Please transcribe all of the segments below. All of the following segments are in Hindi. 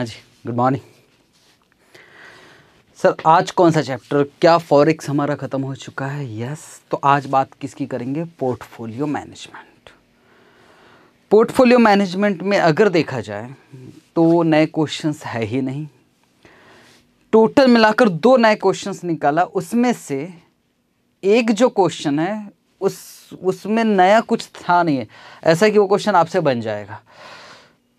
हाँ जी गुड मॉर्निंग सर आज कौन सा चैप्टर क्या फॉरेक्स हमारा ख़त्म हो चुका है यस तो आज बात किसकी करेंगे पोर्टफोलियो मैनेजमेंट पोर्टफोलियो मैनेजमेंट में अगर देखा जाए तो नए क्वेश्चंस है ही नहीं टोटल मिलाकर दो नए क्वेश्चंस निकाला उसमें से एक जो क्वेश्चन है उस उसमें नया कुछ था नहीं है ऐसा कि वो क्वेश्चन आपसे बन जाएगा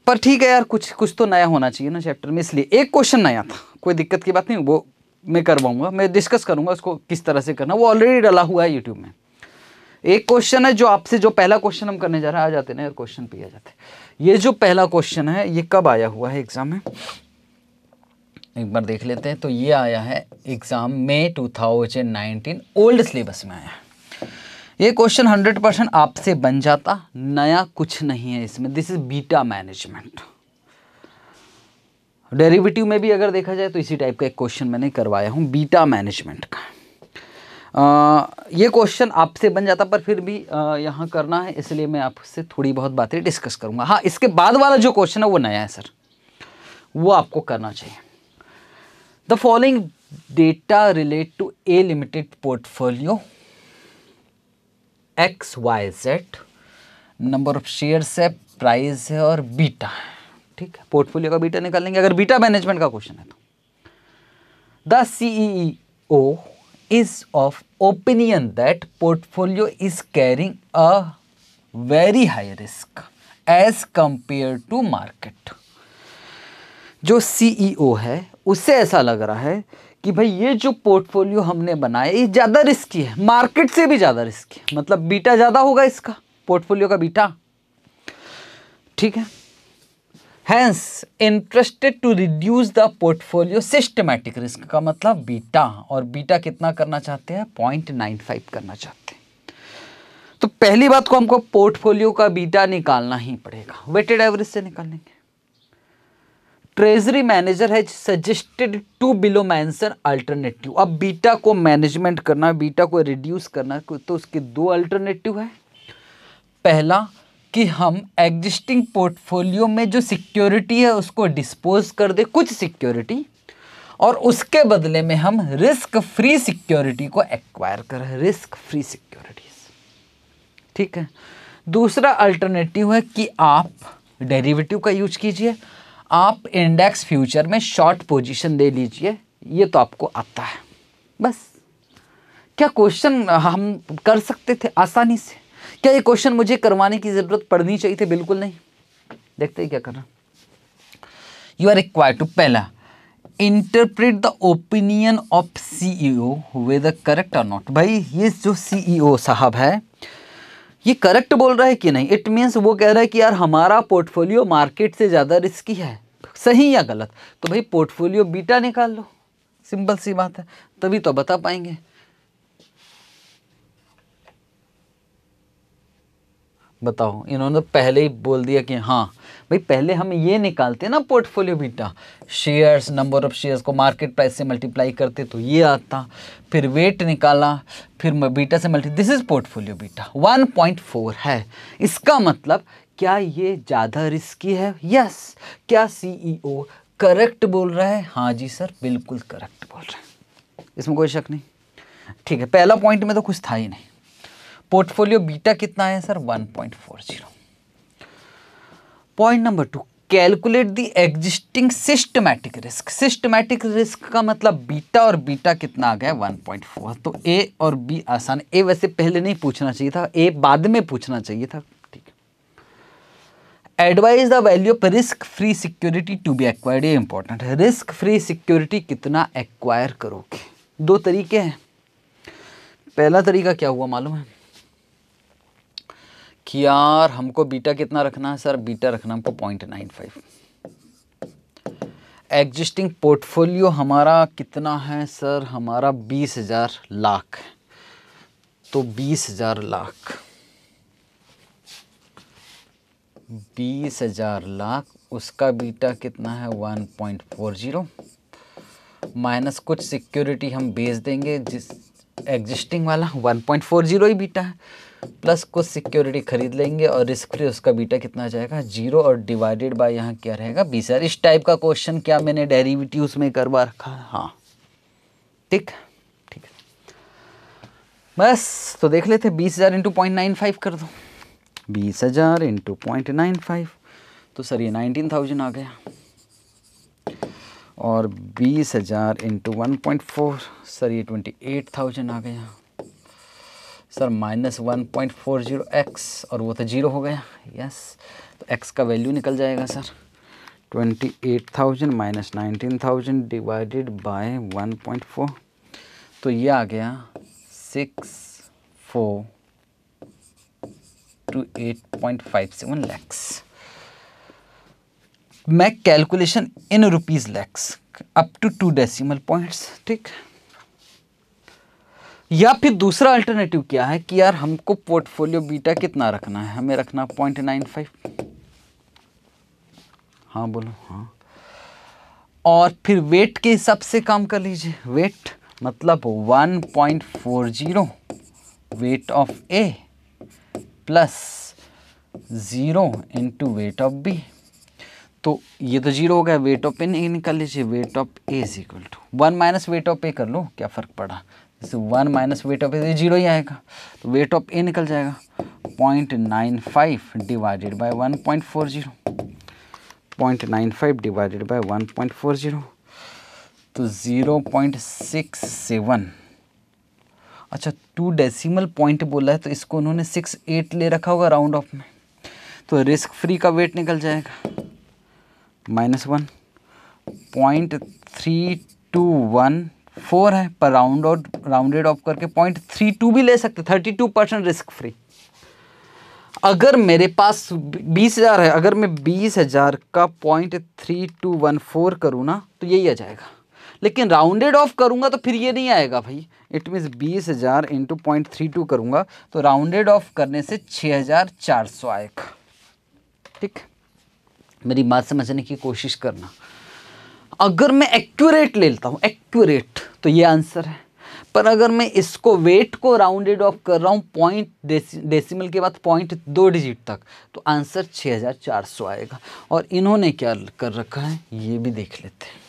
पर ठीक है यार कुछ कुछ तो नया होना चाहिए ना चैप्टर में इसलिए एक क्वेश्चन नया था कोई दिक्कत की बात नहीं वो मैं करवाऊंगा मैं डिस्कस करूंगा उसको किस तरह से करना वो ऑलरेडी डला हुआ है यूट्यूब में एक क्वेश्चन है जो आपसे जो पहला क्वेश्चन हम करने जा रहे हैं आ जाते ना यार क्वेश्चन पे आ जाते ये जो पहला क्वेश्चन है ये कब आया हुआ है एग्ज़ाम में एक बार देख लेते हैं तो ये आया है एग्ज़ाम में टू ओल्ड सिलेबस में आया है ये क्वेश्चन हंड्रेड परसेंट आपसे बन जाता नया कुछ नहीं है इसमें this is beta management derivative में भी अगर देखा जाए तो इसी टाइप का एक क्वेश्चन मैंने करवाया हूँ बीटा मैनेजमेंट का आ, ये क्वेश्चन आपसे बन जाता पर फिर भी यहाँ करना है इसलिए मैं आपसे थोड़ी बहुत बातें डिस्कस करूँगा हाँ इसके बाद वाला जो क्वेश्चन है वो नया है सर वो आपको करना चाहिए the following data relate to A limited portfolio X Y Z number of shares है प्राइस है और बीटा है ठीक है पोर्टफोलियो का बीटा निकाल लेंगे अगर बीटा मैनेजमेंट का क्वेश्चन है तो the O is of opinion that portfolio is carrying a very high risk as compare to market जो सीईओ e e है उससे ऐसा लग रहा है कि भाई ये जो पोर्टफोलियो हमने बनाया ये ज़्यादा रिस्की है मार्केट से भी ज़्यादा रिस्की है मतलब बीटा ज़्यादा होगा इसका पोर्टफोलियो का बीटा ठीक है hence interested to reduce the portfolio systematic risk का मतलब बीटा और बीटा कितना करना चाहते हैं पॉइंट नाइन फाइव करना चाहते हैं तो पहली बात को हमको पोर्टफोलियो का बीटा निकालना ही पड़ेगा वेटेड एवरेज से निकालेंगे treasury manager has suggested to below mentioned alternative अब बीटा को मैनेजमेंट करना है बीटा को रिड्यूस करना तो उसके दो अल्टरनेटिव है पहला कि हम एग्जिस्टिंग पोर्टफोलियो में जो सिक्योरिटी है उसको डिस्पोज कर दे कुछ सिक्योरिटी और उसके बदले में हम रिस्क फ्री सिक्योरिटी को एक्वायर करें रिस्क फ्री सिक्योरिटीज ठीक है दूसरा अल्टरनेटिव है कि आप डेरिवेटिव का यूज कीजिए आप इंडेक्स फ्यूचर में शॉर्ट पोजीशन ले लीजिए ये तो आपको आता है बस क्या क्वेश्चन हम कर सकते थे आसानी से क्या ये क्वेश्चन मुझे करवाने की ज़रूरत पड़नी चाहिए थी बिल्कुल नहीं देखते क्या करना यू आर रिक्वायर टू पहला interpret the opinion of CEO whether correct or not भाई ये जो सीईओ e साहब है ये करेक्ट बोल रहा है कि नहीं इट मीन्स वो कह रहा है कि यार हमारा पोर्टफोलियो मार्केट से ज़्यादा रिस्की है सही या गलत तो भाई पोर्टफोलियो बीटा निकाल लो सिंपल सी बात है तभी तो बता पाएंगे बताओ इन्होंने पहले ही बोल दिया कि हाँ भाई पहले हम ये निकालते हैं ना portfolio beta shares number of shares को मार्केट प्राइस से मल्टीप्लाई करते तो ये आता फिर वेट निकाला फिर बीटा से multi this is portfolio beta 1.4 है इसका मतलब क्या ये ज़्यादा रिस्की है यस क्या सीईओ करेक्ट e बोल रहा है हाँ जी सर बिल्कुल करेक्ट बोल रहे हैं इसमें कोई शक नहीं ठीक है पहला पॉइंट में तो कुछ था ही नहीं पोर्टफोलियो बीटा कितना है sir one point number two calculate the existing systematic risk systematic risk का मतलब बीटा और बीटा कितना आ गया 1.4 तो ए और बी आसान ए वैसे पहले नहीं पूछना चाहिए था ए बाद में पूछना चाहिए था ठीक है advise the value of risk free security to be acquired ये इंपॉर्टेंट है रिस्क फ्री सिक्योरिटी कितना एक्वायर करोगे दो तरीके हैं पहला तरीका क्या हुआ मालूम है कि यार हमको बीटा कितना रखना है सर बीटा रखना हमको point nine five existing portfolio हमारा कितना है सर हमारा बीस हज़ार लाख तो बीस हज़ार लाख बीस हज़ार लाख उसका बीटा कितना है one point four zero minus कुछ सिक्योरिटी हम बेच देंगे जिस एग्जिस्टिंग वाला वन पॉइंट फोर ज़ीरो ही बीटा है प्लस कुछ सिक्योरिटी खरीद लेंगे और रिस्क फ्री उसका बीटा कितना जाएगा जीरो और डिवाइडेड बाय यहाँ क्या रहेगा बीस हज़ार इस टाइप का क्वेश्चन क्या मैंने डेरिवेटिव्स में करवा रखा हाँ ठीक ठीक बस तो देख लेते बीस हज़ार इंटू पॉइंट नाइन फाइव कर दो बीस हज़ार इंटू पॉइंट नाइन फाइव तो सर ये नाइनटीन थाउजेंड आ गया और बीस हज़ार into one point four sir ये ट्वेंटी एट थाउजेंड आ गया sir minus one point four zero X और वो तो जीरो हो गया यस तो एक्स का वैल्यू निकल जाएगा sir twenty eight thousand minus nineteen thousand divided by one point four तो ये आ गया six four two eight point five seven lakhs मैं calculation in rupees lakhs up to two decimal points ठीक है या फिर दूसरा अल्टरनेटिव क्या है कि यार हमको पोर्टफोलियो बीटा कितना रखना है हमें रखना पॉइंट नाइन फाइव हाँ बोलो हाँ और फिर वेट के हिसाब से काम कर लीजिए वेट मतलब zero weight of A plus zero into weight of B तो ये तो जीरो हो गया वेट ऑफ ए निकाल लीजिए weight of A is equal to one minus weight of A कर लो क्या फ़र्क पड़ा जैसे one minus weight of A zero ही आएगा तो वेट ऑफ ए निकल जाएगा point nine five divided by one point four zero point nine five divided by one point four zero तो ज़ीरो पॉइंट सिक्स सेवन अच्छा टू डेसिमल पॉइंट बोला है तो इसको उन्होंने सिक्स एट ले रखा होगा राउंड ऑफ में तो रिस्क फ्री का वेट निकल जाएगा minus one point three two one four है पर राउंड आउट राउंडेड ऑफ करके पॉइंट थ्री टू भी ले सकते thirty two percent risk free अगर मेरे पास बीस हज़ार है अगर मैं बीस हज़ार का point three two one four करूँ ना तो यही आ जाएगा लेकिन राउंडेड ऑफ करूँगा तो फिर ये नहीं आएगा भाई इट मीन्स बीस हज़ार इंटू पॉइंट थ्री टू करूँगा तो राउंडेड ऑफ करने से छः हज़ार चार सौ आएगा ठीक मेरी बात समझने की कोशिश करना अगर मैं एक्यूरेट ले लेता हूँ एक्यूरेट तो ये आंसर है पर अगर मैं इसको वेट को राउंडेड ऑफ कर रहा हूँ पॉइंट डेसिमल के बाद पॉइंट दो डिजिट तक तो आंसर 6400 आएगा और इन्होंने क्या कर रखा है ये भी देख लेते हैं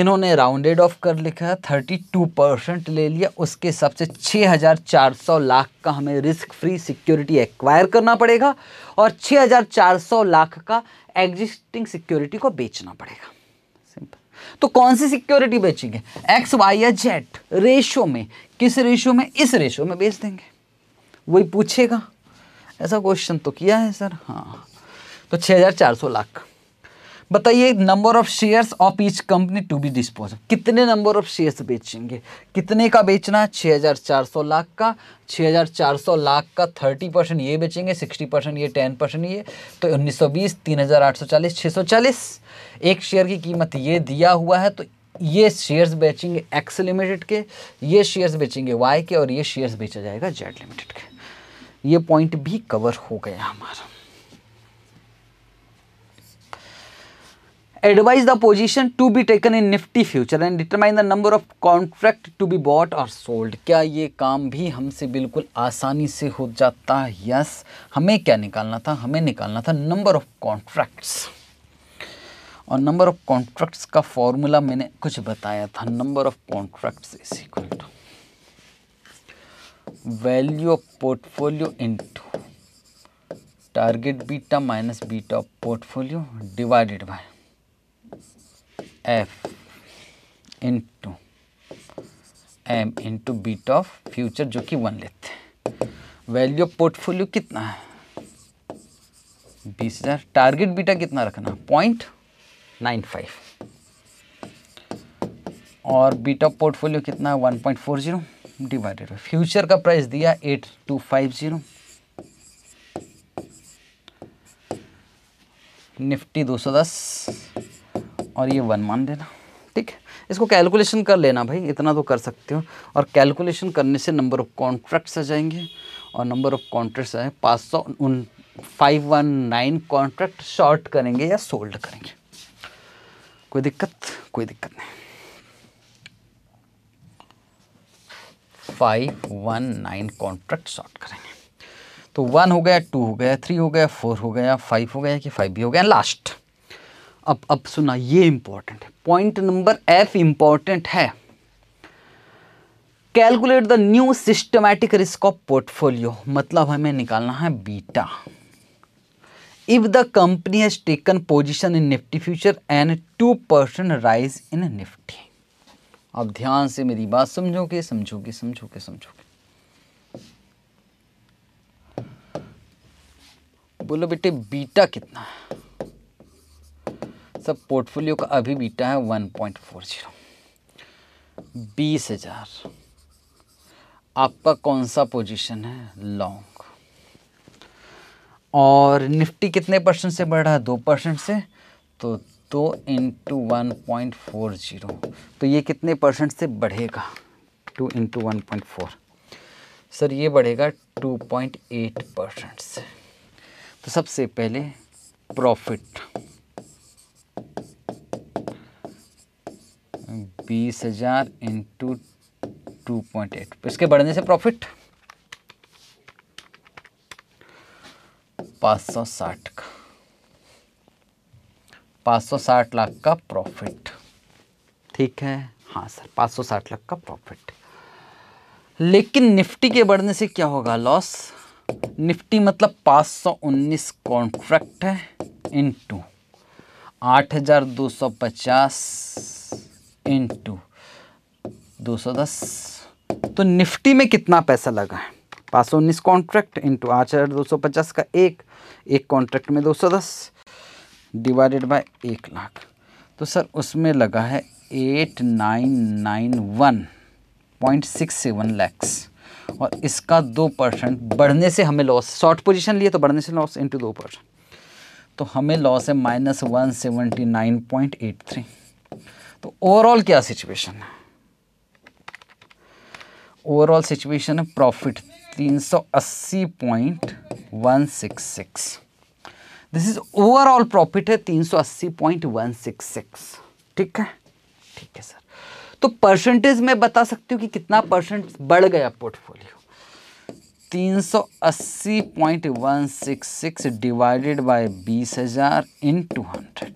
इन्होंने राउंडेड ऑफ कर लिखा है थर्टी टू परसेंट ले लिया उसके हिसाब से छः हज़ार चार सौ लाख का हमें रिस्क फ्री सिक्योरिटी एक्वायर करना पड़ेगा और छः हज़ार चार सौ लाख का एग्जिस्टिंग सिक्योरिटी को बेचना पड़ेगा तो कौन सी सिक्योरिटी बेचेंगे एक्स वाई या जेड रेशो में किस रेशो में इस रेशो में बेच देंगे वही पूछेगा ऐसा क्वेश्चन तो किया है सर हाँ तो सौ लाख बताइए number of shares of each company to be dispose कितने नंबर ऑफ शेयर्स बेचेंगे कितने का बेचना है छः लाख का 6400 लाख का 30 परसेंट ये बेचेंगे 60 परसेंट ये 10 परसेंट ये तो 1920 सौ बीस एक शेयर की कीमत ये दिया हुआ है तो ये शेयर्स बेचेंगे एक्स लिमिटेड के ये शेयर्स बेचेंगे वाई के और ये शेयर्स बेचा जाएगा जेड लिमिटेड के ये पॉइंट भी कवर हो गया हमारा advise the position to be taken in nifty future and determine the number of contract to be bought or sold क्या ये काम भी हमसे बिल्कुल आसानी से हो जाता है यस हमें क्या निकालना था हमें निकालना था नंबर ऑफ कॉन्ट्रैक्ट्स और नंबर ऑफ कॉन्ट्रैक्ट्स का फॉर्मूला मैंने कुछ बताया था number of contracts is equal to value of portfolio into target beta minus beta of portfolio divided by F into M into beta of future जो कि वन लेते हैं वैल्यू ऑफ पोर्टफोलियो कितना है बीस हज़ार टारगेट बीटा कितना रखना पॉइंट नाइन फाइव और ऑफ पोर्टफोलियो कितना है one point four zero divided by future का प्राइस दिया eight two five zero Nifty दो सौ दस और ये वन मान लेना ठीक है इसको कैलकुलेशन कर लेना भाई इतना तो कर सकते हो और कैलकुलेशन करने से नंबर ऑफ कॉन्ट्रैक्ट्स आ जाएंगे और नंबर ऑफ कॉन्ट्रैक्ट्स आए पाँच सौ उन five one nine contract short करेंगे या सोल्ड करेंगे कोई दिक्कत कोई दिक्कत नहीं five one nine contract short करेंगे तो वन हो गया टू हो गया थ्री हो गया फोर हो गया फाइव हो गया कि फाइव भी हो गया लास्ट अब अब सुना ये इंपॉर्टेंट है पॉइंट नंबर एफ इंपॉर्टेंट है calculate the new systematic risk of portfolio मतलब हमें निकालना है beta if the company has taken position in Nifty future and two percent rise in Nifty अब ध्यान से मेरी बात समझोगे समझोगे समझोगे समझोगे बोलो बेटे बीटा कितना है सब पोर्टफोलियो का अभी बीटा है वन पॉइंट फोर जीरो बीस हजार आपका कौन सा पोजीशन है लॉन्ग और निफ्टी कितने परसेंट से बढ़ रहा है दो परसेंट से तो दो into one point four zero तो ये कितने परसेंट से बढ़ेगा two into one point four sir ये बढ़ेगा टू पॉइंट एट परसेंट से तो सबसे पहले प्रॉफिट बीस हजार इंटू टू पॉइंट एट इसके बढ़ने से प्रॉफिट पाँच सौ साठ का पाँच सौ साठ लाख का प्रॉफिट ठीक है हाँ सर पाँच सौ साठ लाख का प्रॉफिट लेकिन निफ्टी के बढ़ने से क्या होगा लॉस निफ्टी मतलब पांच सौ उन्नीस कॉन्ट्रैक्ट है इन टू आठ हजार दो सौ पचास इन टू दो सौ दस तो निफ्टी में कितना पैसा लगा है पाँच सौ उन्नीस कॉन्ट्रैक्ट इंटू आठ हज़ार दो सौ पचास का एक एक कॉन्ट्रैक्ट में दो सौ दस डिवाइडेड बाय एक लाख तो सर उसमें लगा है eight nine nine one point six seven lakhs और इसका दो परसेंट बढ़ने से हमें लॉस शॉर्ट पोजीशन लिए तो बढ़ने से लॉस इंटू दो परसेंट तो हमें लॉस है minus one seventy nine point eight three तो ओवरऑल क्या सिचुएशन है ओवरऑल सिचुएशन है profit 380.166 this is overall profit है 380.166 ठीक है ठीक है सर तो परसेंटेज में बता सकती हूँ कि कितना परसेंट बढ़ गया portfolio 380.166 divided by 20,000 in 200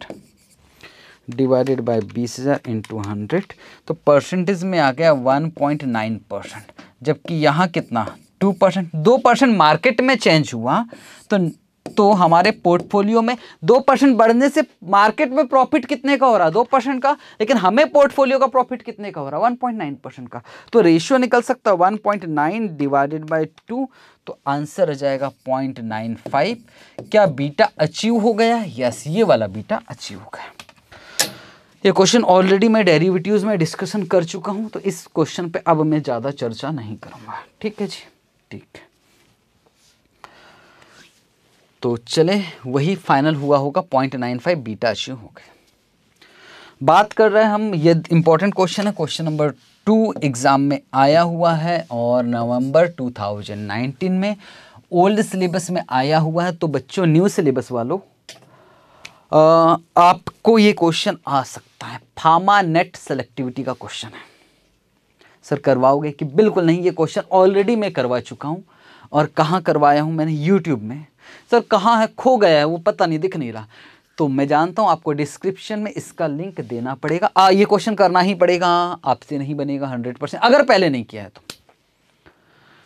divided by बीस हज़ार इंटू हंड्रेड तो परसेंटेज में आ गया वन पॉइंट नाइन परसेंट जबकि यहाँ कितना टू परसेंट दो परसेंट मार्केट में चेंज हुआ तो तो हमारे पोर्टफोलियो में दो परसेंट बढ़ने से मार्केट में प्रॉफिट कितने का हो रहा है दो परसेंट का लेकिन हमें पोर्टफोलियो का प्रॉफिट कितने का हो रहा है वन पॉइंट नाइन परसेंट का तो रेशियो निकल सकता है one point nine divided by two तो आंसर आ जाएगा पॉइंट नाइन फाइव क्या बीटा अचीव हो गया यस ये वाला बीटा अचीव हो गया ये क्वेश्चन ऑलरेडी मैं डेरिवेटिव्स में डिस्कशन कर चुका हूँ तो इस क्वेश्चन पे अब मैं ज़्यादा चर्चा नहीं करूँगा ठीक है जी ठीक है तो चले वही फाइनल हुआ होगा point nine five beta achieve हो गए बात कर रहे हैं हम ये इंपॉर्टेंट क्वेश्चन है क्वेश्चन नंबर टू एग्ज़ाम में आया हुआ है और नवंबर 2019 में ओल्ड सिलेबस में आया हुआ है तो बच्चों न्यू सिलेबस वालों आपको ये क्वेश्चन आ सकता है फार्मा नेट सेलेक्टिविटी का क्वेश्चन है सर करवाओगे कि बिल्कुल नहीं ये क्वेश्चन ऑलरेडी मैं करवा चुका हूँ और कहाँ करवाया हूँ मैंने यूट्यूब में सर कहाँ है खो गया है वो पता नहीं दिख नहीं रहा तो मैं जानता हूँ आपको डिस्क्रिप्शन में इसका लिंक देना पड़ेगा आ, ये क्वेश्चन करना ही पड़ेगा आपसे नहीं बनेगा हंड्रेड परसेंट अगर पहले नहीं किया है तो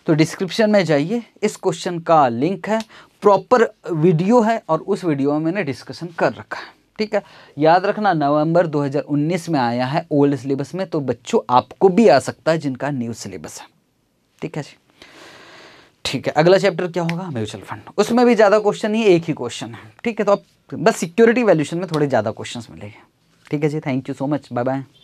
तो डिस्क्रिप्शन में जाइए इस क्वेश्चन का लिंक है प्रॉपर वीडियो है और उस वीडियो में मैंने डिस्कशन कर रखा है ठीक है याद रखना नवंबर 2019 में आया है ओल्ड सिलेबस में तो बच्चों आपको भी आ सकता है जिनका न्यू सिलेबस है ठीक है जी ठीक है अगला चैप्टर क्या होगा म्यूचुअल फंड उसमें भी ज़्यादा क्वेश्चन नहीं एक ही क्वेश्चन है ठीक है तो आप बस सिक्योरिटी वैल्यूशन में थोड़े ज़्यादा क्वेश्चन मिलेंगे ठीक है जी thank you so much bye bye